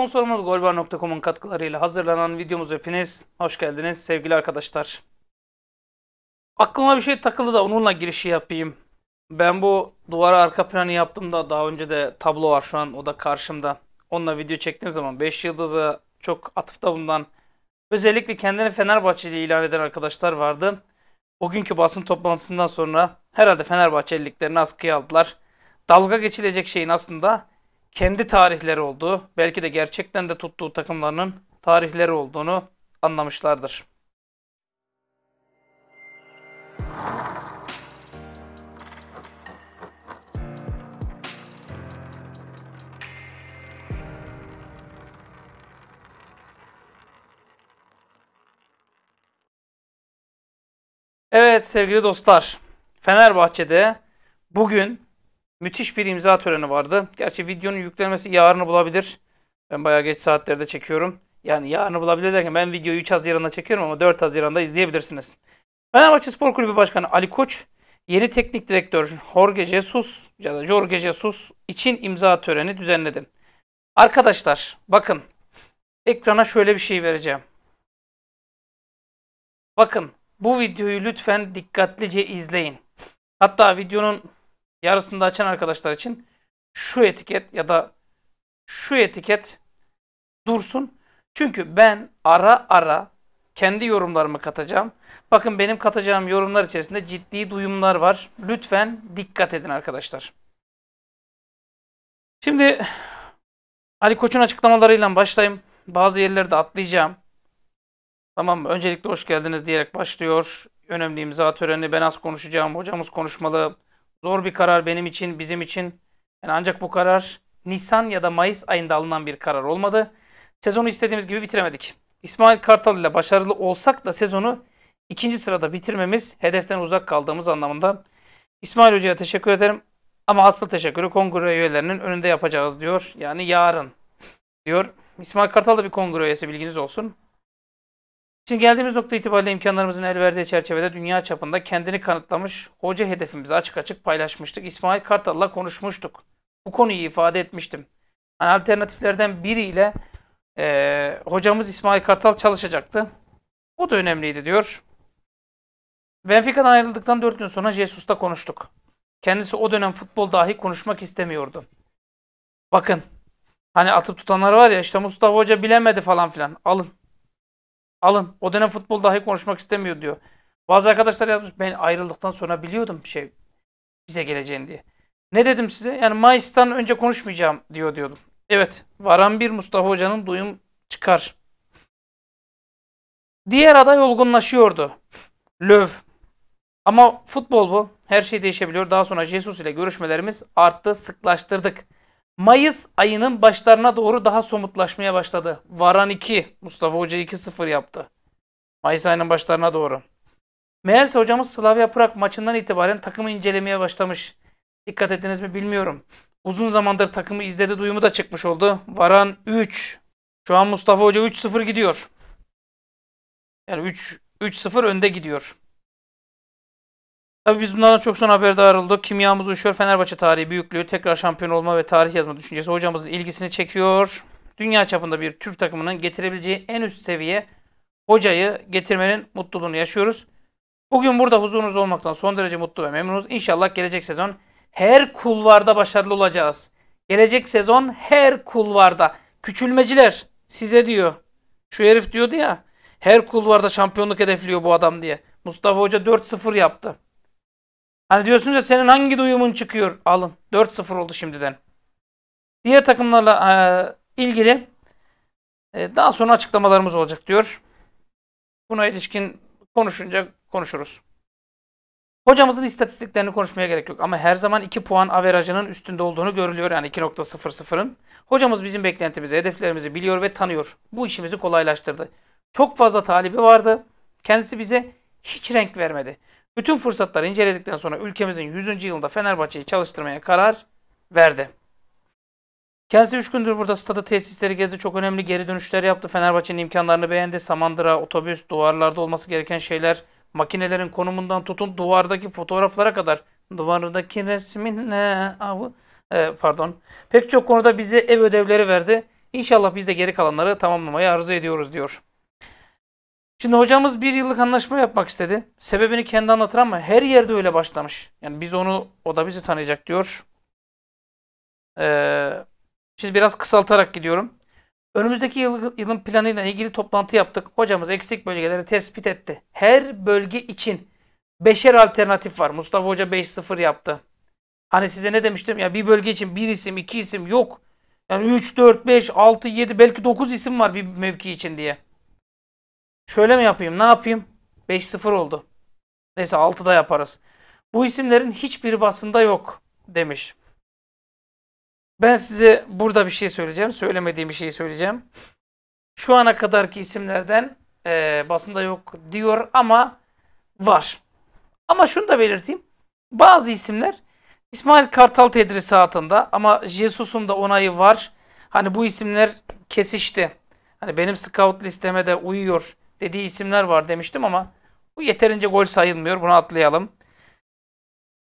Sponsorumuz golbar.com'un katkılarıyla hazırlanan videomuz hepiniz. Hoş geldiniz sevgili arkadaşlar. Aklıma bir şey takıldı da onunla girişi yapayım. Ben bu duvara arka planı yaptığımda daha önce de tablo var şu an o da karşımda. Onunla video çektiğim zaman 5 yıldızı çok atıfta bundan. Özellikle kendini Fenerbahçeli ilan eden arkadaşlar vardı. O günkü basın toplantısından sonra herhalde Fenerbahçeliliklerini askıya aldılar. Dalga geçilecek şeyin aslında kendi tarihleri olduğu, belki de gerçekten de tuttuğu takımlarının tarihleri olduğunu anlamışlardır. Evet sevgili dostlar, Fenerbahçe'de bugün müthiş bir imza töreni vardı. Gerçi videonun yüklenmesi yarını bulabilir. Ben bayağı geç saatlerde çekiyorum. Yani yarını bulabilir derken ben videoyu 3 Haziran'da çekiyorum ama 4 Haziran'da izleyebilirsiniz. Fenerbahçe Spor Kulübü Başkanı Ali Koç, yeni teknik direktör Jorge Jesus ya da Jorge Jesus için imza töreni düzenledi. Arkadaşlar bakın ekrana şöyle bir şey vereceğim. Bakın bu videoyu lütfen dikkatlice izleyin. Hatta videonun yarısında açan arkadaşlar için şu etiket ya da şu etiket dursun. Çünkü ben ara ara kendi yorumlarımı katacağım. Bakın benim katacağım yorumlar içerisinde ciddi duyumlar var. Lütfen dikkat edin arkadaşlar. Şimdi Ali Koç'un açıklamalarıyla başlayayım. Bazı yerlerde atlayacağım. Tamam Öncelikle hoş geldiniz diyerek başlıyor. Önemli imza töreni. Ben az konuşacağım. Hocamız konuşmalı. Zor bir karar benim için, bizim için. Yani ancak bu karar Nisan ya da Mayıs ayında alınan bir karar olmadı. Sezonu istediğimiz gibi bitiremedik. İsmail Kartal ile başarılı olsak da sezonu ikinci sırada bitirmemiz hedeften uzak kaldığımız anlamında. İsmail Hoca'ya teşekkür ederim. Ama asıl teşekkürü kongre üyelerinin önünde yapacağız diyor. Yani yarın diyor. İsmail Kartal da bir kongre üyesi bilginiz olsun. Şimdi geldiğimiz nokta itibariyle imkanlarımızın el verdiği çerçevede dünya çapında kendini kanıtlamış hoca hedefimizi açık açık paylaşmıştık. İsmail Kartal'la konuşmuştuk. Bu konuyu ifade etmiştim. Yani alternatiflerden biriyle e, hocamız İsmail Kartal çalışacaktı. O da önemliydi diyor. Benfica'dan ayrıldıktan 4 gün sonra Jesus'ta konuştuk. Kendisi o dönem futbol dahi konuşmak istemiyordu. Bakın hani atıp tutanlar var ya işte Mustafa Hoca bilemedi falan filan. Alın. Alın. O dönem futbol dahi konuşmak istemiyor diyor. Bazı arkadaşlar yazmış ben ayrıldıktan sonra biliyordum şey bize geleceğini diye. Ne dedim size? Yani Mayıs'tan önce konuşmayacağım diyor diyordum. Evet. Varan bir Mustafa Hoca'nın duyum çıkar. Diğer aday olgunlaşıyordu. Löv. Ama futbol bu. Her şey değişebiliyor. Daha sonra Jesus ile görüşmelerimiz arttı, sıklaştırdık. Mayıs ayının başlarına doğru daha somutlaşmaya başladı. Varan 2, Mustafa Hoca 2-0 yaptı. Mayıs ayının başlarına doğru. Meğerse hocamız Slavia Prag maçından itibaren takımı incelemeye başlamış. Dikkat ettiniz mi bilmiyorum. Uzun zamandır takımı izledi duyumu da çıkmış oldu. Varan 3. Şu an Mustafa Hoca 3-0 gidiyor. Yani 3 3-0 önde gidiyor. Tabii biz bunlardan çok son haberdar olduk. Kimyamız uyuşuyor. Fenerbahçe tarihi büyüklüğü tekrar şampiyon olma ve tarih yazma düşüncesi hocamızın ilgisini çekiyor. Dünya çapında bir Türk takımının getirebileceği en üst seviye hocayı getirmenin mutluluğunu yaşıyoruz. Bugün burada huzurunuz olmaktan son derece mutlu ve memnunuz. İnşallah gelecek sezon her kulvarda başarılı olacağız. Gelecek sezon her kulvarda. Küçülmeciler size diyor. Şu herif diyordu ya. Her kulvarda şampiyonluk hedefliyor bu adam diye. Mustafa Hoca 4-0 yaptı. Hani diyorsunuz ya senin hangi duyumun çıkıyor? Alın. 4-0 oldu şimdiden. Diğer takımlarla e, ilgili e, daha sonra açıklamalarımız olacak diyor. Buna ilişkin konuşunca konuşuruz. Hocamızın istatistiklerini konuşmaya gerek yok ama her zaman 2 puan averajının üstünde olduğunu görülüyor yani 2.00'ın. Hocamız bizim beklentimizi, hedeflerimizi biliyor ve tanıyor. Bu işimizi kolaylaştırdı. Çok fazla talibi vardı. Kendisi bize hiç renk vermedi. Bütün fırsatları inceledikten sonra ülkemizin 100. yılında Fenerbahçe'yi çalıştırmaya karar verdi. Kendisi 3 gündür burada stada tesisleri gezdi. Çok önemli geri dönüşler yaptı. Fenerbahçe'nin imkanlarını beğendi. Samandıra, otobüs, duvarlarda olması gereken şeyler, makinelerin konumundan tutun duvardaki fotoğraflara kadar. Duvardaki resmin avı e, pardon. Pek çok konuda bize ev ödevleri verdi. İnşallah biz de geri kalanları tamamlamayı arzu ediyoruz diyor. Şimdi hocamız bir yıllık anlaşma yapmak istedi. Sebebini kendi anlatır ama her yerde öyle başlamış. Yani biz onu, o da bizi tanıyacak diyor. Ee, şimdi biraz kısaltarak gidiyorum. Önümüzdeki yıl, yılın planıyla ilgili toplantı yaptık. Hocamız eksik bölgeleri tespit etti. Her bölge için beşer alternatif var. Mustafa Hoca 5-0 yaptı. Hani size ne demiştim ya bir bölge için bir isim, iki isim yok. Yani 3, 4, 5, 6, 7 belki 9 isim var bir mevki için diye. Şöyle mi yapayım? Ne yapayım? 5-0 oldu. Neyse 6'da yaparız. Bu isimlerin hiçbir basında yok demiş. Ben size burada bir şey söyleyeceğim. Söylemediğim bir şey söyleyeceğim. Şu ana kadarki isimlerden e, basında yok diyor ama var. Ama şunu da belirteyim. Bazı isimler İsmail Kartal tedrisatında ama Jesus'un da onayı var. Hani bu isimler kesişti. Hani benim scout listeme de uyuyor dediği isimler var demiştim ama bu yeterince gol sayılmıyor. Bunu atlayalım.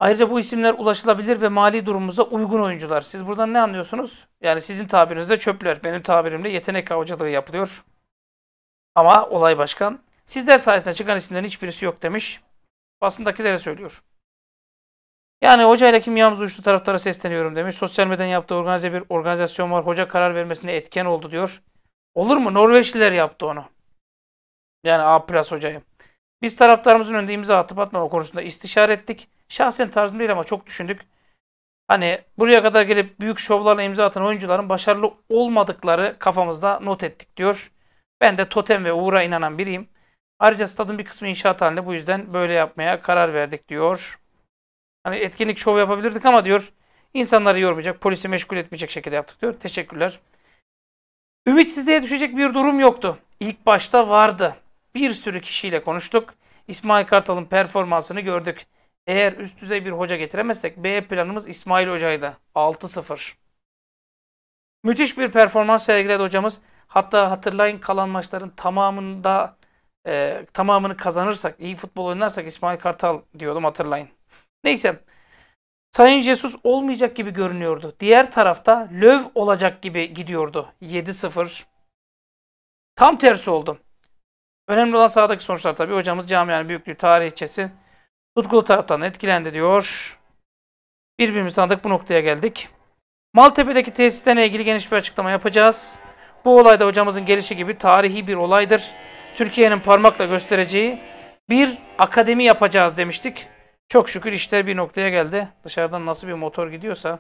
Ayrıca bu isimler ulaşılabilir ve mali durumumuza uygun oyuncular. Siz buradan ne anlıyorsunuz? Yani sizin tabirinizde çöpler. Benim tabirimle yetenek avcılığı yapılıyor. Ama olay başkan. Sizler sayesinde çıkan isimlerin hiçbirisi yok demiş. Basındakilere söylüyor. Yani hocayla kimyamız uçtu taraftara sesleniyorum demiş. Sosyal medyadan yaptığı organize bir organizasyon var. Hoca karar vermesine etken oldu diyor. Olur mu? Norveçliler yaptı onu. Yani A Plas hocayı. Biz taraftarımızın önünde imza atıp atmama konusunda istişare ettik. Şahsen tarzım değil ama çok düşündük. Hani buraya kadar gelip büyük şovlarla imza atan oyuncuların başarılı olmadıkları kafamızda not ettik diyor. Ben de totem ve uğura inanan biriyim. Ayrıca stadın bir kısmı inşaat halinde bu yüzden böyle yapmaya karar verdik diyor. Hani etkinlik şov yapabilirdik ama diyor insanları yormayacak, polisi meşgul etmeyecek şekilde yaptık diyor. Teşekkürler. Ümitsizliğe düşecek bir durum yoktu. İlk başta vardı bir sürü kişiyle konuştuk. İsmail Kartal'ın performansını gördük. Eğer üst düzey bir hoca getiremezsek B planımız İsmail Hoca'ydı. 6-0. Müthiş bir performans sergiledi hocamız. Hatta hatırlayın kalan maçların tamamında e, tamamını kazanırsak, iyi futbol oynarsak İsmail Kartal diyordum hatırlayın. Neyse. Sayın Jesus olmayacak gibi görünüyordu. Diğer tarafta Löv olacak gibi gidiyordu. 7-0. Tam tersi oldu. Önemli olan sağdaki sonuçlar tabii. Hocamız camianın büyüklüğü, tarihçesi tutkulu taraftan etkilendi diyor. Birbirimizi tanıdık bu noktaya geldik. Maltepe'deki tesislerle ilgili geniş bir açıklama yapacağız. Bu olayda hocamızın gelişi gibi tarihi bir olaydır. Türkiye'nin parmakla göstereceği bir akademi yapacağız demiştik. Çok şükür işler bir noktaya geldi. Dışarıdan nasıl bir motor gidiyorsa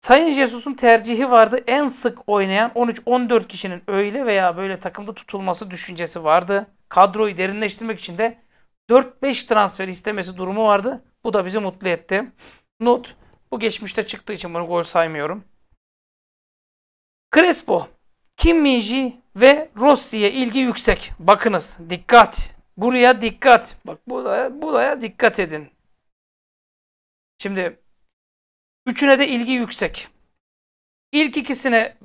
Sayın Jesus'un tercihi vardı. En sık oynayan 13-14 kişinin öyle veya böyle takımda tutulması düşüncesi vardı. Kadroyu derinleştirmek için de 4-5 transfer istemesi durumu vardı. Bu da bizi mutlu etti. Not bu geçmişte çıktığı için bunu gol saymıyorum. Crespo, Kim Minji ve Rossi'ye ilgi yüksek. Bakınız dikkat. Buraya dikkat. Bak buraya, buraya dikkat edin. Şimdi Üçüne de ilgi yüksek. İlk ikisine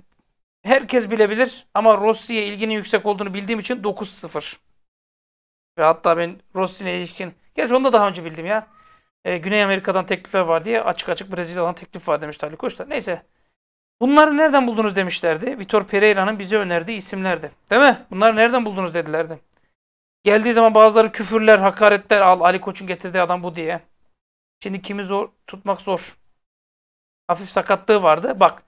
herkes bilebilir ama Rossi'ye ilginin yüksek olduğunu bildiğim için 9-0. Ve hatta ben Rossi'ne ilişkin, gerçi onu da daha önce bildim ya. Ee, Güney Amerika'dan teklifler var diye açık açık Brezilya'dan teklif var demişti Ali Koç da. Neyse. Bunları nereden buldunuz demişlerdi. Vitor Pereira'nın bize önerdiği isimlerdi. Değil mi? Bunları nereden buldunuz dedilerdi. Geldiği zaman bazıları küfürler, hakaretler al Ali Koç'un getirdiği adam bu diye. Şimdi kimi zor tutmak zor. Hafif sakatlığı vardı. Bak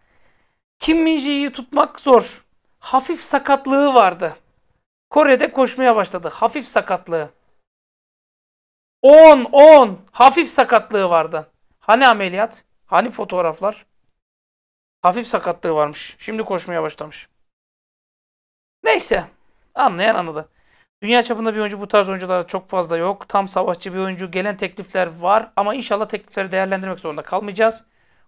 Kim min tutmak zor. Hafif sakatlığı vardı. Kore'de koşmaya başladı. Hafif sakatlığı. 10 10 hafif sakatlığı vardı. Hani ameliyat? Hani fotoğraflar? Hafif sakatlığı varmış. Şimdi koşmaya başlamış. Neyse. Anlayan anladı. Dünya çapında bir oyuncu bu tarz oyuncular çok fazla yok. Tam savaşçı bir oyuncu. Gelen teklifler var ama inşallah teklifleri değerlendirmek zorunda kalmayacağız.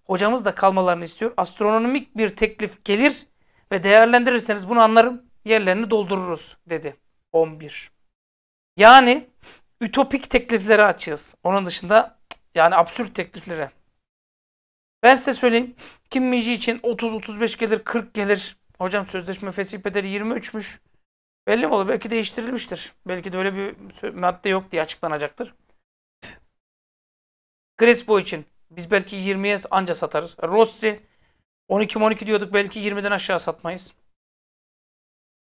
Hocamız da kalmalarını istiyor. Astronomik bir teklif gelir ve değerlendirirseniz bunu anlarım. Yerlerini doldururuz dedi. 11. Yani ütopik tekliflere açığız. Onun dışında yani absürt tekliflere. Ben size söyleyeyim. Kim Mici için 30-35 gelir, 40 gelir. Hocam sözleşme fesih bedeli 23'müş. Belli mi olur? Belki değiştirilmiştir. Belki de öyle bir madde yok diye açıklanacaktır. Crespo için biz belki 20'ye anca satarız. Rossi 12-12 diyorduk belki 20'den aşağı satmayız.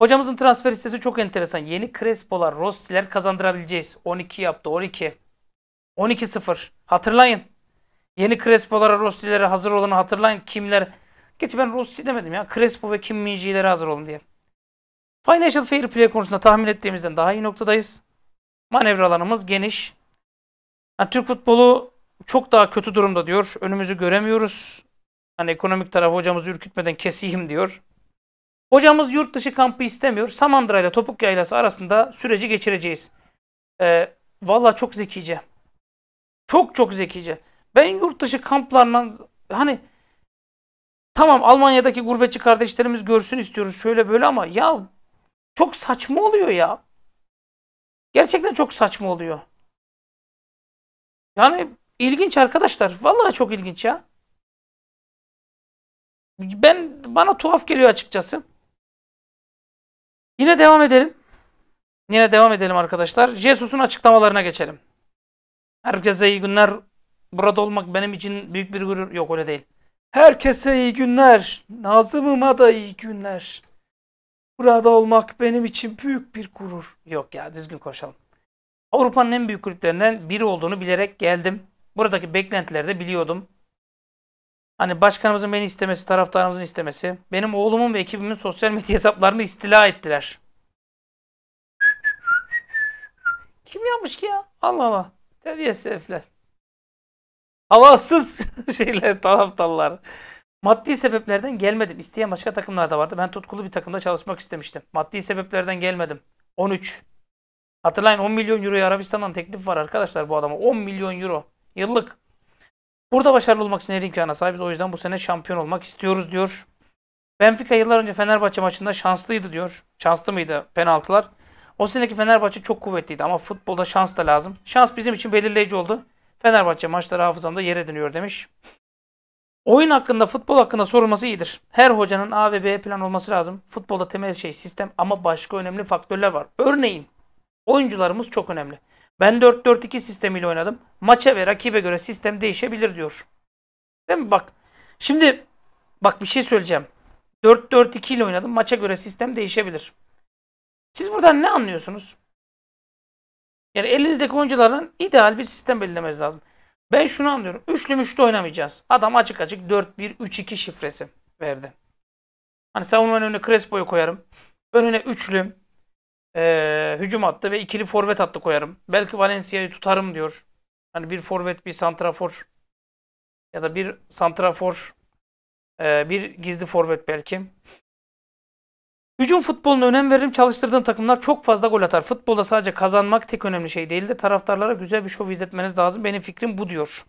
Hocamızın transfer listesi çok enteresan. Yeni Crespo'lar, Rossi'ler kazandırabileceğiz. 12 yaptı, 12. 12-0. Hatırlayın. Yeni Crespo'lara, Rossi'lere hazır olanı hatırlayın. Kimler? Geç ben Rossi demedim ya. Crespo ve Kim Minji'lere hazır olun diye. Financial Fair Play konusunda tahmin ettiğimizden daha iyi noktadayız. Manevralarımız geniş. Yani Türk futbolu çok daha kötü durumda diyor. Önümüzü göremiyoruz. Hani ekonomik tarafı hocamızı ürkütmeden keseyim diyor. Hocamız yurt dışı kampı istemiyor. Samandıra ile Topuk Yaylası arasında süreci geçireceğiz. Ee, Valla çok zekice. Çok çok zekice. Ben yurt dışı kamplarla hani tamam Almanya'daki gurbetçi kardeşlerimiz görsün istiyoruz şöyle böyle ama ya çok saçma oluyor ya. Gerçekten çok saçma oluyor. Yani İlginç arkadaşlar. Vallahi çok ilginç ya. Ben bana tuhaf geliyor açıkçası. Yine devam edelim. Yine devam edelim arkadaşlar. Jesus'un açıklamalarına geçelim. Herkese iyi günler. Burada olmak benim için büyük bir gurur. Yok öyle değil. Herkese iyi günler. Nazımıma da iyi günler. Burada olmak benim için büyük bir gurur. Yok ya düzgün koşalım. Avrupa'nın en büyük kulüplerinden biri olduğunu bilerek geldim. Buradaki beklentileri de biliyordum. Hani başkanımızın beni istemesi, taraftarımızın istemesi. Benim oğlumun ve ekibimin sosyal medya hesaplarını istila ettiler. Kim yapmış ki ya? Allah Allah. Terbiyesiz herifler. Havasız şeyler, taraftarlar. Maddi sebeplerden gelmedim. İsteyen başka takımlar da vardı. Ben tutkulu bir takımda çalışmak istemiştim. Maddi sebeplerden gelmedim. 13. Hatırlayın 10 milyon euroya Arabistan'dan teklif var arkadaşlar bu adama. 10 milyon euro. Yıllık. Burada başarılı olmak için her imkana sahibiz. O yüzden bu sene şampiyon olmak istiyoruz diyor. Benfica yıllar önce Fenerbahçe maçında şanslıydı diyor. Şanslı mıydı penaltılar? O seneki Fenerbahçe çok kuvvetliydi ama futbolda şans da lazım. Şans bizim için belirleyici oldu. Fenerbahçe maçları hafızamda yer ediniyor demiş. Oyun hakkında, futbol hakkında sorulması iyidir. Her hocanın A ve B plan olması lazım. Futbolda temel şey sistem ama başka önemli faktörler var. Örneğin oyuncularımız çok önemli. Ben 4-4-2 sistemiyle oynadım. Maça ve rakibe göre sistem değişebilir diyor. Değil mi? Bak. Şimdi bak bir şey söyleyeceğim. 4-4-2 ile oynadım. Maça göre sistem değişebilir. Siz buradan ne anlıyorsunuz? Yani elinizdeki oyuncuların ideal bir sistem belirlemeniz lazım. Ben şunu anlıyorum. Üçlü müşlü oynamayacağız. Adam açık açık 4-1-3-2 şifresi verdi. Hani savunmanın önüne Crespo'yu koyarım. Önüne üçlü e, hücum hattı ve ikili forvet attı koyarım. Belki Valencia'yı tutarım diyor. Hani bir forvet, bir santrafor ya da bir santrafor, e, bir gizli forvet belki. Hücum futboluna önem veririm. Çalıştırdığım takımlar çok fazla gol atar. Futbolda sadece kazanmak tek önemli şey değil de taraftarlara güzel bir şov izletmeniz lazım. Benim fikrim bu diyor.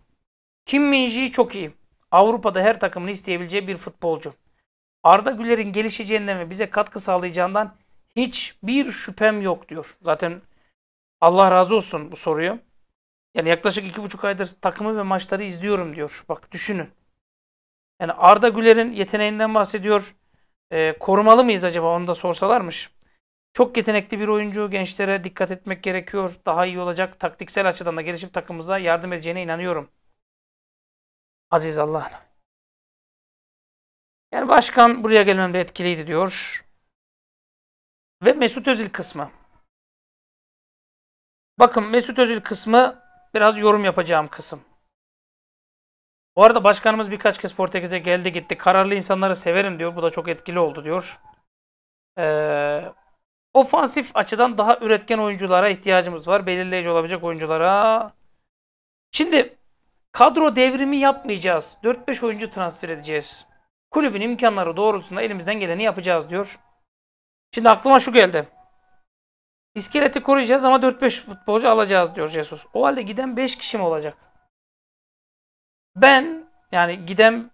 Kim Minji çok iyi. Avrupa'da her takımın isteyebileceği bir futbolcu. Arda Güler'in gelişeceğinden ve bize katkı sağlayacağından Hiçbir şüphem yok diyor. Zaten Allah razı olsun bu soruyu. Yani yaklaşık iki buçuk aydır takımı ve maçları izliyorum diyor. Bak düşünün. Yani Arda Güler'in yeteneğinden bahsediyor. E, korumalı mıyız acaba onu da sorsalarmış. Çok yetenekli bir oyuncu. Gençlere dikkat etmek gerekiyor. Daha iyi olacak. Taktiksel açıdan da gelişip takımımıza yardım edeceğine inanıyorum. Aziz Allah'ına. Yani başkan buraya gelmemde etkiliydi diyor ve Mesut Özil kısmı. Bakın Mesut Özil kısmı biraz yorum yapacağım kısım. Bu arada başkanımız birkaç kez Portekiz'e geldi gitti. Kararlı insanları severim diyor. Bu da çok etkili oldu diyor. Ee, ofansif açıdan daha üretken oyunculara ihtiyacımız var. Belirleyici olabilecek oyunculara. Şimdi kadro devrimi yapmayacağız. 4-5 oyuncu transfer edeceğiz. Kulübün imkanları doğrultusunda elimizden geleni yapacağız diyor. Şimdi aklıma şu geldi. İskeleti koruyacağız ama 4-5 futbolcu alacağız diyor Jesus. O halde giden 5 kişi mi olacak? Ben yani giden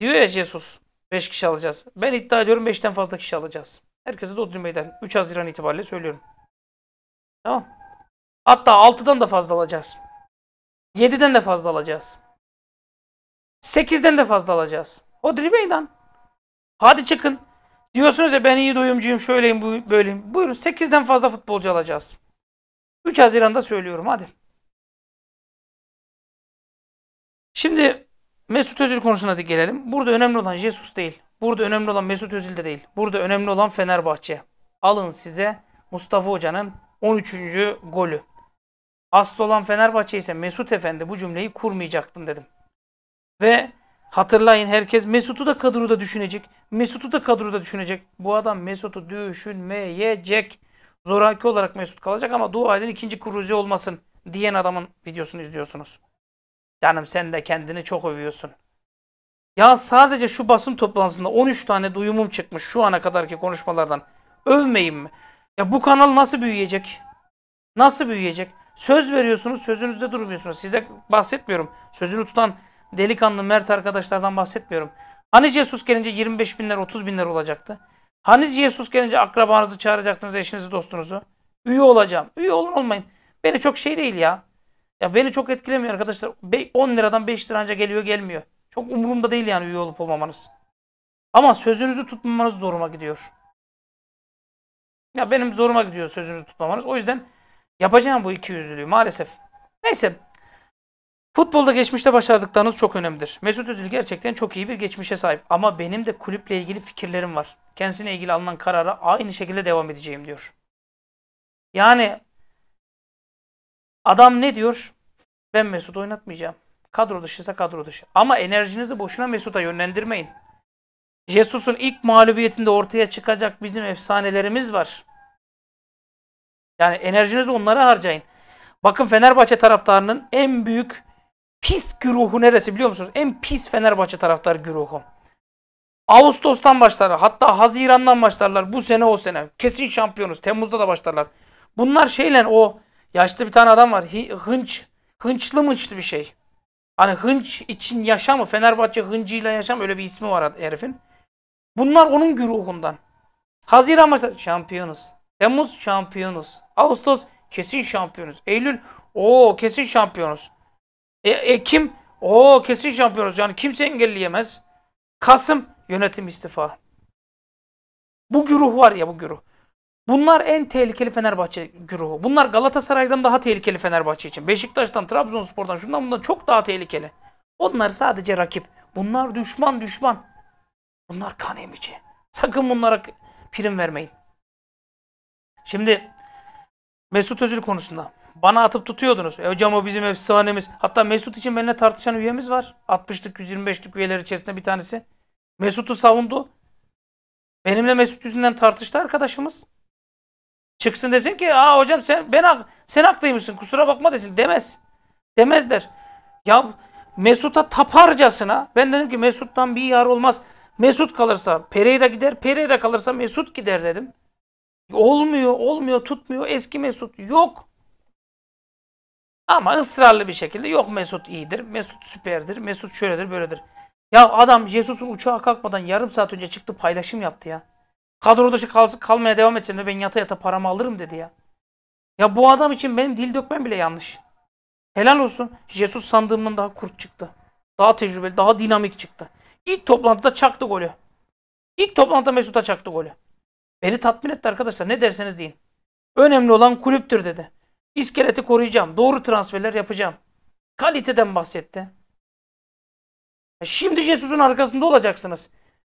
diyor ya Jesus 5 kişi alacağız. Ben iddia ediyorum 5'ten fazla kişi alacağız. Herkesi Dodri Meydan 3 Haziran itibariyle söylüyorum. Tamam. Hatta 6'dan da fazla alacağız. 7'den de fazla alacağız. 8'den de fazla alacağız. Odri Meydan. Hadi çıkın. Diyorsunuz ya ben iyi duyumcuyum. şöyleyim, bu, böyleyim. Buyurun 8'den fazla futbolcu alacağız. 3 Haziran'da söylüyorum hadi. Şimdi Mesut Özil konusuna da gelelim. Burada önemli olan Jesus değil. Burada önemli olan Mesut Özil de değil. Burada önemli olan Fenerbahçe. Alın size Mustafa Hoca'nın 13. golü. Aslı olan Fenerbahçe ise Mesut Efendi bu cümleyi kurmayacaktın dedim. Ve Hatırlayın herkes Mesut'u da kadroda düşünecek. Mesut'u da kadroda düşünecek. Bu adam Mesut'u düşünmeyecek. Zoraki olarak Mesut kalacak ama dua edin ikinci kuruzi olmasın diyen adamın videosunu izliyorsunuz. Canım sen de kendini çok övüyorsun. Ya sadece şu basın toplantısında 13 tane duyumum çıkmış şu ana kadarki konuşmalardan. Övmeyin mi? Ya bu kanal nasıl büyüyecek? Nasıl büyüyecek? Söz veriyorsunuz, sözünüzde durmuyorsunuz. Size bahsetmiyorum. Sözünü tutan delikanlı mert arkadaşlardan bahsetmiyorum. Hani Jesus gelince 25 binler 30 binler olacaktı. Hani Jesus gelince akrabanızı çağıracaktınız eşinizi dostunuzu. Üye olacağım. Üye olun olmayın. Beni çok şey değil ya. Ya beni çok etkilemiyor arkadaşlar. 10 liradan 5 lira anca geliyor gelmiyor. Çok umurumda değil yani üye olup olmamanız. Ama sözünüzü tutmamanız zoruma gidiyor. Ya benim zoruma gidiyor sözünüzü tutmamanız. O yüzden yapacağım bu iki yüzlülüğü maalesef. Neyse Futbolda geçmişte başardıklarınız çok önemlidir. Mesut Özil gerçekten çok iyi bir geçmişe sahip ama benim de kulüple ilgili fikirlerim var. Kendisine ilgili alınan karara aynı şekilde devam edeceğim diyor. Yani adam ne diyor? Ben Mesut oynatmayacağım. Kadro dışıysa kadro dışı. Ama enerjinizi boşuna Mesut'a yönlendirmeyin. Jesus'un ilk mağlubiyetinde ortaya çıkacak bizim efsanelerimiz var. Yani enerjinizi onlara harcayın. Bakın Fenerbahçe taraftarının en büyük pis güruhu neresi biliyor musunuz? En pis Fenerbahçe taraftar güruhu. Ağustos'tan başlarlar. Hatta Haziran'dan başlarlar. Bu sene o sene. Kesin şampiyonuz. Temmuz'da da başlarlar. Bunlar şeyle o yaşlı bir tane adam var. Hınç. Hınçlı mınçlı bir şey. Hani hınç için yaşamı Fenerbahçe hıncıyla yaşam öyle bir ismi var herifin. Bunlar onun güruhundan. Haziran başlar. Şampiyonuz. Temmuz şampiyonuz. Ağustos kesin şampiyonuz. Eylül o kesin şampiyonuz. E, Ekim o kesin şampiyonuz. Yani kimse engelleyemez. Kasım yönetim istifa. Bu güruh var ya bu güruh. Bunlar en tehlikeli Fenerbahçe güruhu. Bunlar Galatasaray'dan daha tehlikeli Fenerbahçe için. Beşiktaş'tan, Trabzonspor'dan, şundan bundan çok daha tehlikeli. Onlar sadece rakip. Bunlar düşman düşman. Bunlar kan emici. Sakın bunlara prim vermeyin. Şimdi Mesut Özil konusunda. Bana atıp tutuyordunuz. E hocam o bizim efsanemiz. Hatta Mesut için benimle tartışan üyemiz var. 60'lık 125'lik üyeler içerisinde bir tanesi. Mesut'u savundu. Benimle Mesut yüzünden tartıştı arkadaşımız. Çıksın desin ki aa hocam sen ben sen haklıymışsın kusura bakma desin. Demez. Demezler. Ya Mesut'a taparcasına ben dedim ki Mesut'tan bir yar olmaz. Mesut kalırsa Pereira gider, Pereira kalırsa Mesut gider dedim. Olmuyor, olmuyor, tutmuyor. Eski Mesut yok. Ama ısrarlı bir şekilde yok Mesut iyidir, Mesut süperdir, Mesut şöyledir, böyledir. Ya adam Jesus'un uçağa kalkmadan yarım saat önce çıktı paylaşım yaptı ya. Kadro dışı kal kalmaya devam etsem de ben yata yata paramı alırım dedi ya. Ya bu adam için benim dil dökmem bile yanlış. Helal olsun. Jesus sandığımdan daha kurt çıktı. Daha tecrübeli, daha dinamik çıktı. İlk toplantıda çaktı golü. İlk toplantıda Mesut'a çaktı golü. Beni tatmin etti arkadaşlar. Ne derseniz deyin. Önemli olan kulüptür dedi. İskeleti koruyacağım. Doğru transferler yapacağım. Kaliteden bahsetti. E, şimdi Jesus'un arkasında olacaksınız.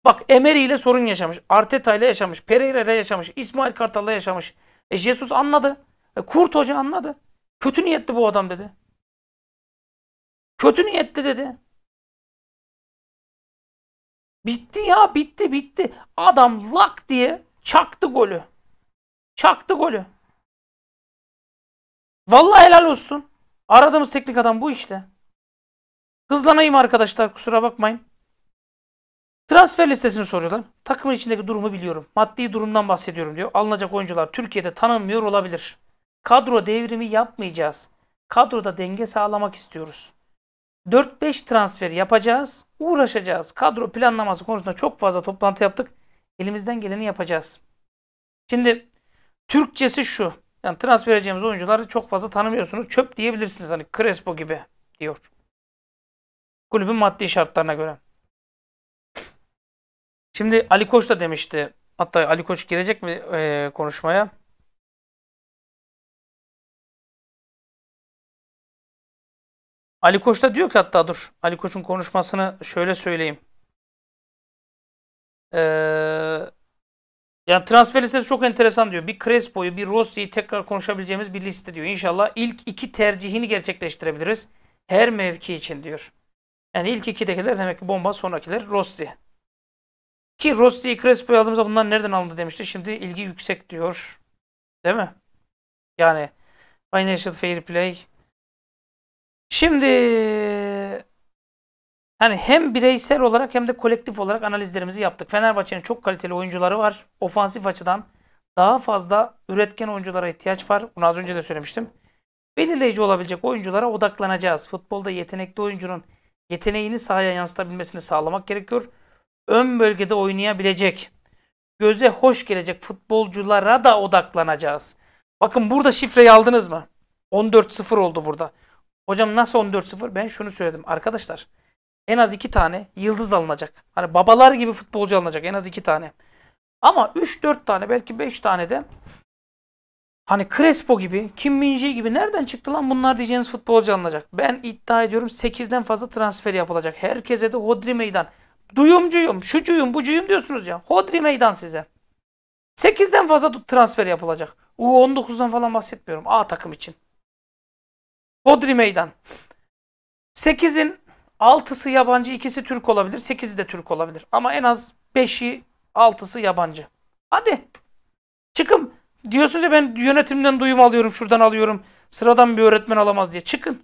Bak Emery ile sorun yaşamış. Arteta ile yaşamış. Pereira ile yaşamış. İsmail Kartal ile yaşamış. E Jesus anladı. E Kurt Hoca anladı. Kötü niyetli bu adam dedi. Kötü niyetli dedi. Bitti ya bitti bitti. Adam lak diye çaktı golü. Çaktı golü. Vallahi helal olsun. Aradığımız teknik adam bu işte. Hızlanayım arkadaşlar kusura bakmayın. Transfer listesini soruyorlar. Takımın içindeki durumu biliyorum. Maddi durumdan bahsediyorum diyor. Alınacak oyuncular Türkiye'de tanınmıyor olabilir. Kadro devrimi yapmayacağız. Kadroda denge sağlamak istiyoruz. 4-5 transfer yapacağız. Uğraşacağız. Kadro planlaması konusunda çok fazla toplantı yaptık. Elimizden geleni yapacağız. Şimdi Türkçesi şu. Yani transfer edeceğimiz oyuncuları çok fazla tanımıyorsunuz. Çöp diyebilirsiniz hani Crespo gibi diyor. Kulübün maddi şartlarına göre. Şimdi Ali Koç da demişti. Hatta Ali Koç girecek mi e, konuşmaya? Ali Koç da diyor ki hatta dur. Ali Koç'un konuşmasını şöyle söyleyeyim. Ee, yani transfer listesi çok enteresan diyor. Bir Crespo'yu, bir Rossi'yi tekrar konuşabileceğimiz bir liste diyor. İnşallah ilk iki tercihini gerçekleştirebiliriz. Her mevki için diyor. Yani ilk ikidekiler demek ki bomba, sonrakiler Rossi. Ki Rossi'yi Crespo'yu aldığımızda bunlar nereden alındı demişti. Şimdi ilgi yüksek diyor. Değil mi? Yani Financial Fair Play. Şimdi yani hem bireysel olarak hem de kolektif olarak analizlerimizi yaptık. Fenerbahçe'nin çok kaliteli oyuncuları var. Ofansif açıdan daha fazla üretken oyunculara ihtiyaç var. Bunu az önce de söylemiştim. Belirleyici olabilecek oyunculara odaklanacağız. Futbolda yetenekli oyuncunun yeteneğini sahaya yansıtabilmesini sağlamak gerekiyor. Ön bölgede oynayabilecek, göze hoş gelecek futbolculara da odaklanacağız. Bakın burada şifreyi aldınız mı? 14-0 oldu burada. Hocam nasıl 14-0? Ben şunu söyledim. Arkadaşlar en az iki tane yıldız alınacak. Hani babalar gibi futbolcu alınacak en az iki tane. Ama 3-4 tane belki 5 tane de hani Crespo gibi, Kim Minje gibi nereden çıktı lan bunlar diyeceğiniz futbolcu alınacak. Ben iddia ediyorum 8'den fazla transfer yapılacak. Herkese de hodri meydan. Duyumcuyum, şucuyum, bucuyum diyorsunuz ya. Hodri meydan size. 8'den fazla transfer yapılacak. U19'dan falan bahsetmiyorum. A takım için. Hodri meydan. 8'in 6'sı yabancı, ikisi Türk olabilir, 8'i de Türk olabilir. Ama en az 5'i, 6'sı yabancı. Hadi. Çıkın. Diyorsunuz ya ben yönetimden duyum alıyorum, şuradan alıyorum. Sıradan bir öğretmen alamaz diye. Çıkın.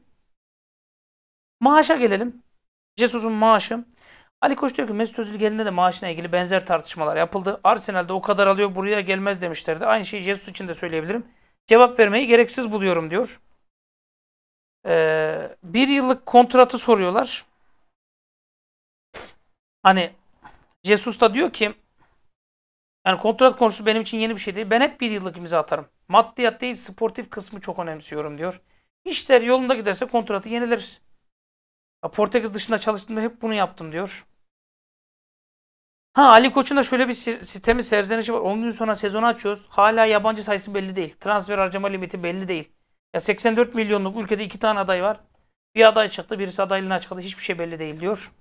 Maaşa gelelim. Jesus'un maaşı. Ali Koç diyor ki Mesut Özil geldiğinde de maaşına ilgili benzer tartışmalar yapıldı. Arsenal'de o kadar alıyor buraya gelmez demişlerdi. Aynı şeyi Jesus için de söyleyebilirim. Cevap vermeyi gereksiz buluyorum diyor. Ee, bir yıllık kontratı soruyorlar. Hani Jesus da diyor ki yani kontrat konusu benim için yeni bir şey değil. Ben hep bir yıllık imza atarım. Maddiyat değil sportif kısmı çok önemsiyorum diyor. İşler yolunda giderse kontratı yenileriz. Portekiz dışında çalıştığımda hep bunu yaptım diyor. Ha Ali Koç'un da şöyle bir sistemi serzenişi var. 10 gün sonra sezonu açıyoruz. Hala yabancı sayısı belli değil. Transfer harcama limiti belli değil. Ya 84 milyonluk ülkede iki tane aday var. Bir aday çıktı, birisi adaylığını açıkladı. Hiçbir şey belli değil diyor.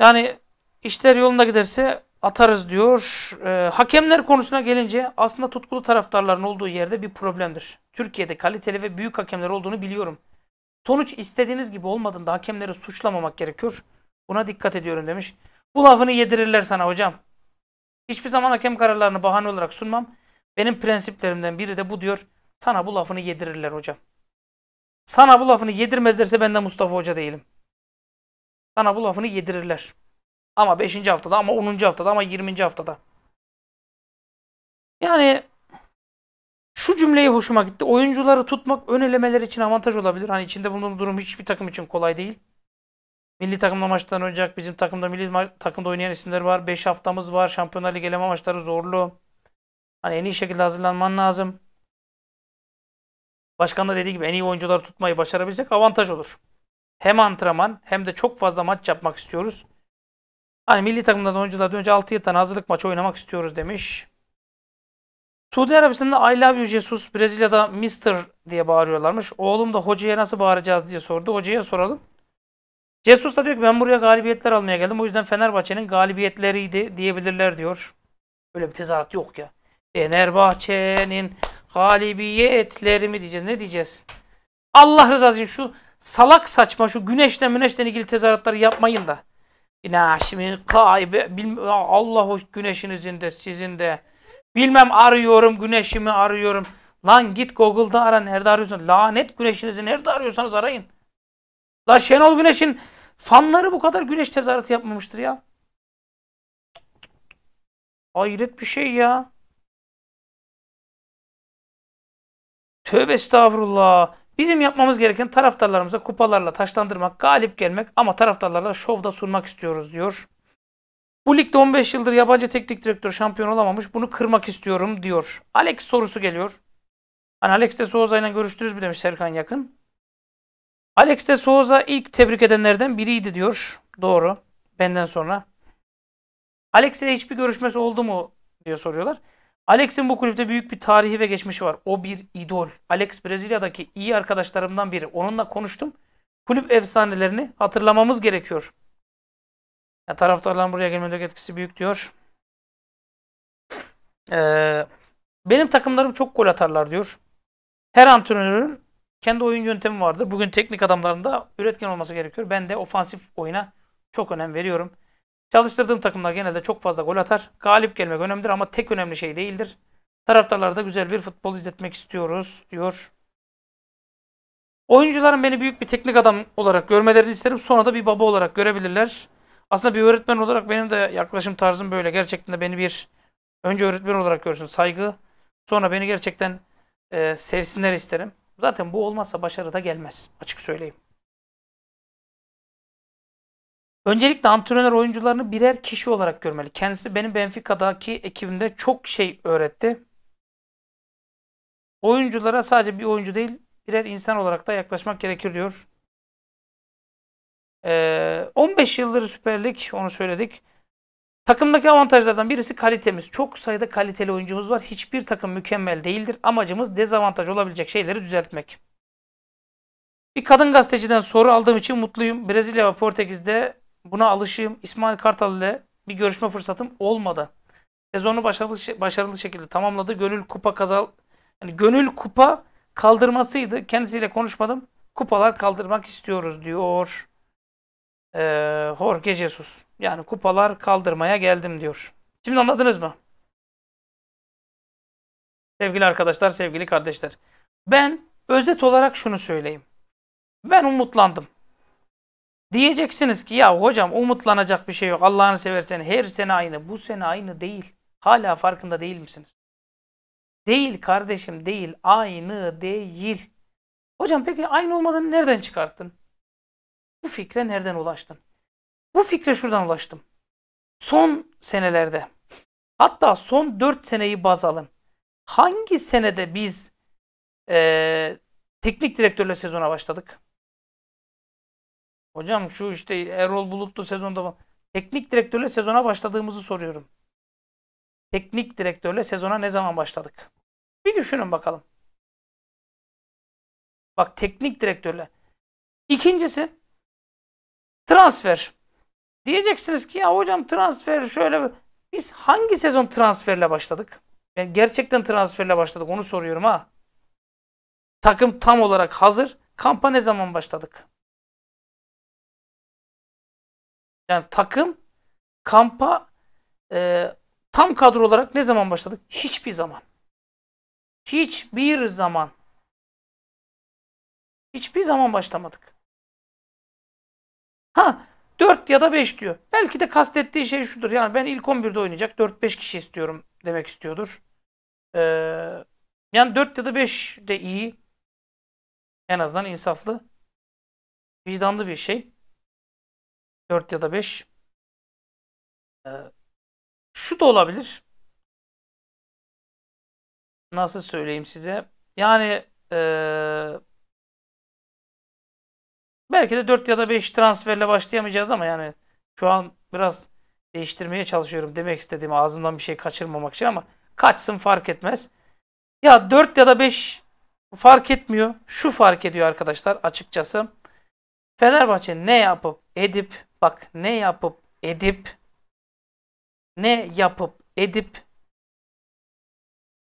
Yani işler yolunda giderse atarız diyor. E, hakemler konusuna gelince aslında tutkulu taraftarların olduğu yerde bir problemdir. Türkiye'de kaliteli ve büyük hakemler olduğunu biliyorum. Sonuç istediğiniz gibi olmadığında hakemleri suçlamamak gerekiyor. Buna dikkat ediyorum demiş. Bu lafını yedirirler sana hocam. Hiçbir zaman hakem kararlarını bahane olarak sunmam. Benim prensiplerimden biri de bu diyor. Sana bu lafını yedirirler hocam. Sana bu lafını yedirmezlerse ben de Mustafa Hoca değilim. Sana bu lafını yedirirler. Ama 5. haftada ama 10. haftada ama 20. haftada. Yani şu cümleyi hoşuma gitti. Oyuncuları tutmak ön elemeler için avantaj olabilir. Hani içinde bulunduğum durum hiçbir takım için kolay değil. Milli takımla maçtan oynayacak. Bizim takımda milli takımda oynayan isimler var. 5 haftamız var. Şampiyonlar Ligi eleme maçları zorlu. Hani en iyi şekilde hazırlanman lazım. Başkan da dediği gibi en iyi oyuncuları tutmayı başarabilecek avantaj olur. Hem antrenman hem de çok fazla maç yapmak istiyoruz. Hani milli takımdan oyuncular, önce 6-7 tane hazırlık maçı oynamak istiyoruz demiş. Suudi Arabistan'da I love you Jesus, Brezilya'da Mister diye bağırıyorlarmış. Oğlum da hocaya nasıl bağıracağız diye sordu. Hocaya soralım. Jesus da diyor ki ben buraya galibiyetler almaya geldim. O yüzden Fenerbahçe'nin galibiyetleriydi diyebilirler diyor. Böyle bir tezahürat yok ya. Fenerbahçe'nin galibiyetleri mi diyeceğiz? Ne diyeceğiz? Allah rızası için şu salak saçma şu güneşle müneşle ilgili tezahüratları yapmayın da. Güneşimin kaybı Allah o güneşinizin de sizin de. Bilmem arıyorum güneşimi arıyorum. Lan git Google'da ara nerede arıyorsun? Lanet güneşinizi nerede arıyorsanız arayın. La Şenol Güneş'in fanları bu kadar güneş tezahüratı yapmamıştır ya. Hayret bir şey ya. Tövbe estağfurullah. Bizim yapmamız gereken taraftarlarımıza kupalarla taşlandırmak, galip gelmek ama taraftarlarla şovda sunmak istiyoruz diyor. Bu ligde 15 yıldır yabancı teknik direktör şampiyon olamamış. Bunu kırmak istiyorum diyor. Alex sorusu geliyor. Hani Alex de Souza ile görüştünüz mü demiş Serkan Yakın. Alex de Souza ilk tebrik edenlerden biriydi diyor. Doğru. Benden sonra. Alex'le hiçbir görüşmesi oldu mu diye soruyorlar. Alex'in bu kulüpte büyük bir tarihi ve geçmişi var. O bir idol. Alex Brezilya'daki iyi arkadaşlarımdan biri. Onunla konuştum. Kulüp efsanelerini hatırlamamız gerekiyor. Ya, taraftarların buraya gelmedeki etkisi büyük diyor. Ee, benim takımlarım çok gol atarlar diyor. Her antrenörün kendi oyun yöntemi vardır. Bugün teknik adamların da üretken olması gerekiyor. Ben de ofansif oyuna çok önem veriyorum. Çalıştırdığım takımlar genelde çok fazla gol atar. Galip gelmek önemlidir ama tek önemli şey değildir. Taraftarlarda güzel bir futbol izletmek istiyoruz diyor. Oyuncuların beni büyük bir teknik adam olarak görmelerini isterim. Sonra da bir baba olarak görebilirler. Aslında bir öğretmen olarak benim de yaklaşım tarzım böyle. Gerçekten de beni bir önce öğretmen olarak görsün saygı. Sonra beni gerçekten e, sevsinler isterim. Zaten bu olmazsa başarı da gelmez. Açık söyleyeyim. Öncelikle antrenör oyuncularını birer kişi olarak görmeli. Kendisi benim Benfica'daki ekibimde çok şey öğretti. Oyunculara sadece bir oyuncu değil birer insan olarak da yaklaşmak gerekir diyor. Ee, 15 yıldır süperlik, onu söyledik. Takımdaki avantajlardan birisi kalitemiz. Çok sayıda kaliteli oyuncumuz var. Hiçbir takım mükemmel değildir. Amacımız dezavantaj olabilecek şeyleri düzeltmek. Bir kadın gazeteciden soru aldığım için mutluyum. Brezilya ve Portekiz'de Buna alışığım. İsmail Kartal ile bir görüşme fırsatım olmadı. Sezonu başarılı, başarılı şekilde tamamladı. Gönül kupa kazal yani gönül kupa kaldırmasıydı. Kendisiyle konuşmadım. Kupalar kaldırmak istiyoruz diyor. Ee, Jorge Jesus. Yani kupalar kaldırmaya geldim diyor. Şimdi anladınız mı? Sevgili arkadaşlar, sevgili kardeşler. Ben özet olarak şunu söyleyeyim. Ben umutlandım. Diyeceksiniz ki ya hocam umutlanacak bir şey yok. Allah'ını seversen her sene aynı. Bu sene aynı değil. Hala farkında değil misiniz? Değil kardeşim değil. Aynı değil. Hocam peki aynı olmadığını nereden çıkarttın? Bu fikre nereden ulaştın? Bu fikre şuradan ulaştım. Son senelerde hatta son 4 seneyi baz alın. Hangi senede biz e, teknik direktörle sezona başladık? Hocam şu işte Erol Bulutlu sezonda falan. Teknik direktörle sezona başladığımızı soruyorum. Teknik direktörle sezona ne zaman başladık? Bir düşünün bakalım. Bak teknik direktörle. İkincisi transfer. Diyeceksiniz ki ya hocam transfer şöyle biz hangi sezon transferle başladık? Yani e, gerçekten transferle başladık onu soruyorum ha. Takım tam olarak hazır. Kampa ne zaman başladık? Yani takım kampa e, tam kadro olarak ne zaman başladık? Hiçbir zaman. Hiçbir zaman. Hiçbir zaman başlamadık. Ha 4 ya da 5 diyor. Belki de kastettiği şey şudur. Yani ben ilk 11'de oynayacak 4-5 kişi istiyorum demek istiyordur. Ee, yani 4 ya da 5 de iyi. En azından insaflı. Vicdanlı bir şey. 4 ya da 5. Ee, şu da olabilir. Nasıl söyleyeyim size? Yani ee, belki de 4 ya da 5 transferle başlayamayacağız ama yani şu an biraz değiştirmeye çalışıyorum demek istediğim ağzımdan bir şey kaçırmamak için ama kaçsın fark etmez. Ya 4 ya da 5 fark etmiyor. Şu fark ediyor arkadaşlar açıkçası. Fenerbahçe ne yapıp edip Bak ne yapıp edip ne yapıp edip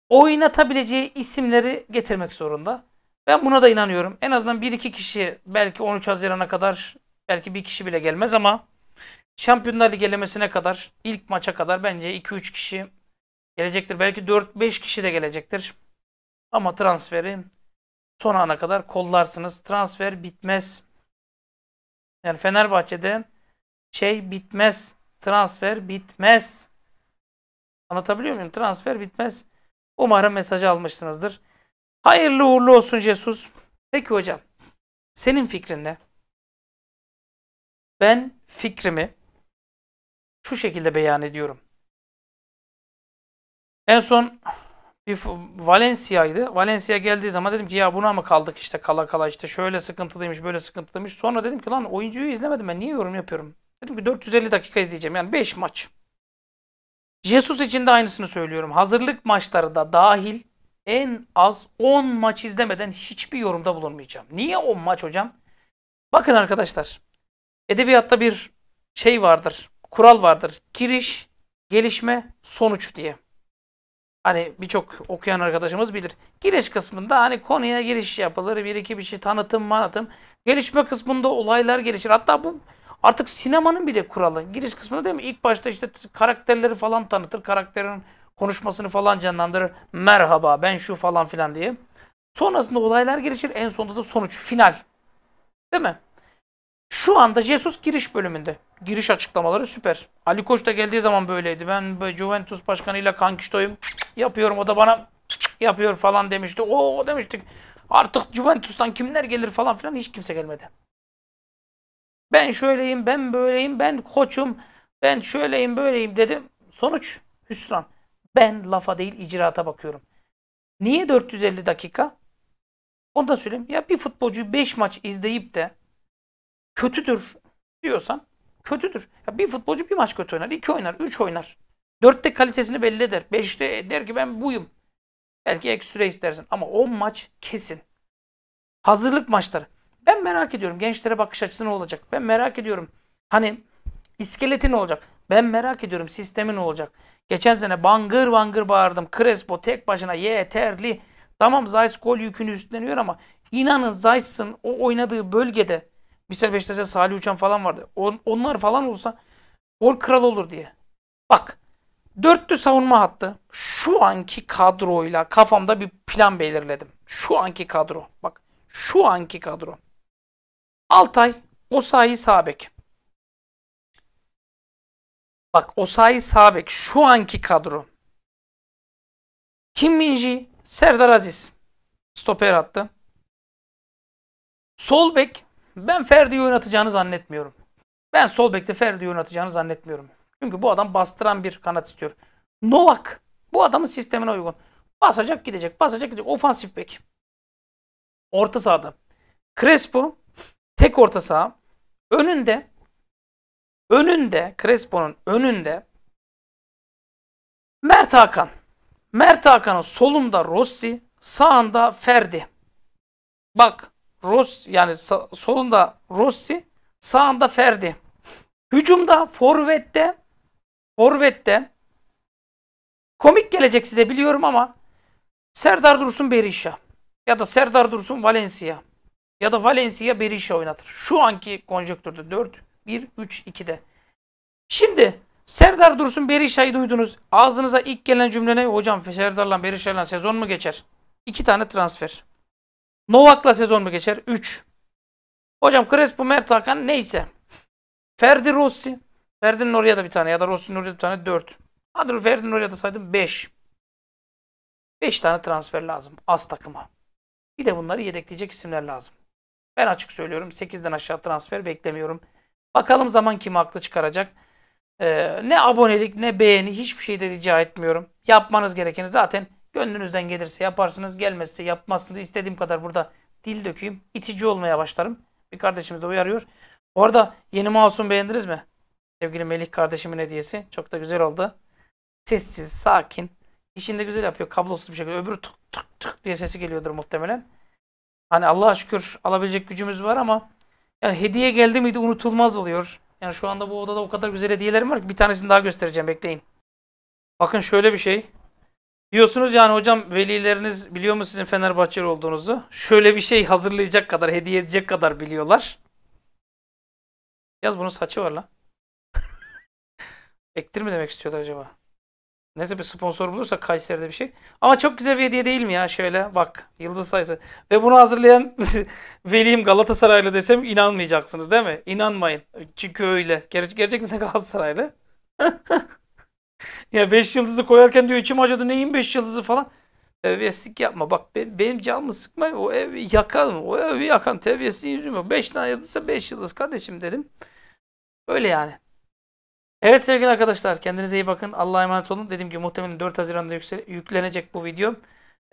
oynatabileceği isimleri getirmek zorunda. Ben buna da inanıyorum. En azından 1-2 kişi belki 13 Haziran'a kadar belki bir kişi bile gelmez ama Şampiyonlar Ligi elemesine kadar ilk maça kadar bence 2-3 kişi gelecektir. Belki 4-5 kişi de gelecektir. Ama transferi son ana kadar kollarsınız. Transfer bitmez. Yani Fenerbahçe'de şey bitmez. Transfer bitmez. Anlatabiliyor muyum? Transfer bitmez. Umarım mesajı almışsınızdır. Hayırlı uğurlu olsun Jesus. Peki hocam. Senin fikrin ne? Ben fikrimi şu şekilde beyan ediyorum. En son bir Valencia'ydı. Valencia geldiği zaman dedim ki ya buna mı kaldık işte kala kala işte şöyle sıkıntılıymış böyle sıkıntılıymış. Sonra dedim ki lan oyuncuyu izlemedim ben niye yorum yapıyorum? Dedim ki 450 dakika izleyeceğim. Yani 5 maç. Jesus için de aynısını söylüyorum. Hazırlık maçları da dahil en az 10 maç izlemeden hiçbir yorumda bulunmayacağım. Niye 10 maç hocam? Bakın arkadaşlar. Edebiyatta bir şey vardır. Kural vardır. Giriş, gelişme, sonuç diye. Hani birçok okuyan arkadaşımız bilir. Giriş kısmında hani konuya giriş yapılır. Bir iki bir şey tanıtım manatım. Gelişme kısmında olaylar gelişir. Hatta bu Artık sinemanın bile kuralı. Giriş kısmında değil mi? İlk başta işte karakterleri falan tanıtır. Karakterin konuşmasını falan canlandırır. Merhaba ben şu falan filan diye. Sonrasında olaylar gelişir. En sonunda da sonuç. Final. Değil mi? Şu anda Jesus giriş bölümünde. Giriş açıklamaları süper. Ali Koç da geldiği zaman böyleydi. Ben Juventus başkanıyla kankiştoyum. Yapıyorum o da bana yapıyor falan demişti. O demiştik. Artık Juventus'tan kimler gelir falan filan hiç kimse gelmedi. Ben şöyleyim, ben böyleyim, ben koçum, ben şöyleyim, böyleyim dedim. Sonuç hüsran. Ben lafa değil icraata bakıyorum. Niye 450 dakika? Onu da söyleyeyim. Ya bir futbolcu 5 maç izleyip de kötüdür diyorsan kötüdür. Ya bir futbolcu bir maç kötü oynar, iki oynar, üç oynar. Dörtte kalitesini belli eder. Beşte der ki ben buyum. Belki ek süre istersin ama 10 maç kesin. Hazırlık maçları. Ben merak ediyorum gençlere bakış açısı ne olacak? Ben merak ediyorum. Hani iskeleti ne olacak? Ben merak ediyorum sistemi ne olacak? Geçen sene bangır bangır bağırdım. Crespo tek başına yeterli. Tamam Zayt gol yükünü üstleniyor ama inanın Zayt'sın o oynadığı bölgede misal Beşiktaş'ta Salih Uçan falan vardı. On, onlar falan olsa gol kral olur diye. Bak dörtlü savunma hattı şu anki kadroyla kafamda bir plan belirledim. Şu anki kadro. Bak şu anki kadro. Altay Osayi Sabek. Bak Osayi Sabek şu anki kadro. Kim Minji, Serdar Aziz. Stoper attı. Sol bek ben Ferdi'yi oynatacağını zannetmiyorum. Ben sol bekte Ferdi'yi oynatacağını zannetmiyorum. Çünkü bu adam bastıran bir kanat istiyor. Novak bu adamın sistemine uygun. Basacak gidecek, basacak gidecek. Ofansif bek. Orta sahada. Crespo Tek orta saha. Önünde önünde Crespo'nun önünde Mert Hakan. Mert Hakan'ın solunda Rossi, sağında Ferdi. Bak Ross, yani solunda Rossi, sağında Ferdi. Hücumda forvette forvette komik gelecek size biliyorum ama Serdar Dursun Berisha ya da Serdar Dursun Valencia ya da Valencia Berisha oynatır. Şu anki konjöktürde 4 1 3 2'de. Şimdi Serdar Dursun Berisha'yı duydunuz. Ağzınıza ilk gelen cümle ne? Hocam Serdar'la Berisha'yla sezon mu geçer? İki tane transfer. Novak'la sezon mu geçer? 3. Hocam Crespo, Mert Hakan neyse. Ferdi Rossi. Ferdi'nin oraya da bir tane ya da Rossi'nin oraya da bir tane 4. Hadi Ferdi'nin oraya da saydım 5. 5 tane transfer lazım az takıma. Bir de bunları yedekleyecek isimler lazım. Ben açık söylüyorum 8'den aşağı transfer beklemiyorum. Bakalım zaman kim haklı çıkaracak. Ee, ne abonelik ne beğeni hiçbir şey de rica etmiyorum. Yapmanız gerekeni zaten gönlünüzden gelirse yaparsınız gelmezse yapmazsınız. İstediğim kadar burada dil dökeyim. itici olmaya başlarım. Bir kardeşimiz de uyarıyor. Bu arada yeni mouse'umu beğendiniz mi? Sevgili Melih kardeşimin hediyesi. Çok da güzel oldu. Sessiz, sakin. İşini de güzel yapıyor. Kablosuz bir şekilde. Öbürü tık tık tık diye sesi geliyordur muhtemelen. Hani Allah'a şükür alabilecek gücümüz var ama yani hediye geldi miydi unutulmaz oluyor. Yani şu anda bu odada o kadar güzel hediyelerim var ki bir tanesini daha göstereceğim bekleyin. Bakın şöyle bir şey. Diyorsunuz yani hocam velileriniz biliyor mu sizin Fenerbahçeli olduğunuzu? Şöyle bir şey hazırlayacak kadar, hediye edecek kadar biliyorlar. Yaz bunun saçı var lan. Ektir mi demek istiyorlar acaba? Neyse bir sponsor bulursak Kayseri'de bir şey. Ama çok güzel bir hediye değil mi ya? Şöyle bak yıldız sayısı. Ve bunu hazırlayan velim Galatasaraylı desem inanmayacaksınız değil mi? İnanmayın. Çünkü öyle. Ger gerçekten Galatasaraylı. ya 5 yıldızı koyarken diyor içim acıdı neyin 5 yıldızı falan. Terbiyesizlik yapma. Bak be, benim canımı sıkma. O evi yakalım O evi yakan terbiyesizliğin yüzüm yok. 5 tane yıldızsa 5 yıldız kardeşim dedim. Öyle yani. Evet sevgili arkadaşlar kendinize iyi bakın. Allah'a emanet olun. Dediğim gibi muhtemelen 4 Haziran'da yüklenecek bu video.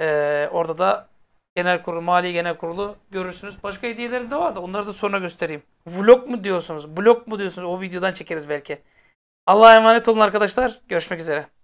Ee, orada da genel kurulu, mali genel kurulu görürsünüz. Başka hediyelerim de vardı. Onları da sonra göstereyim. Vlog mu diyorsunuz? Blog mu diyorsunuz? O videodan çekeriz belki. Allah'a emanet olun arkadaşlar. Görüşmek üzere.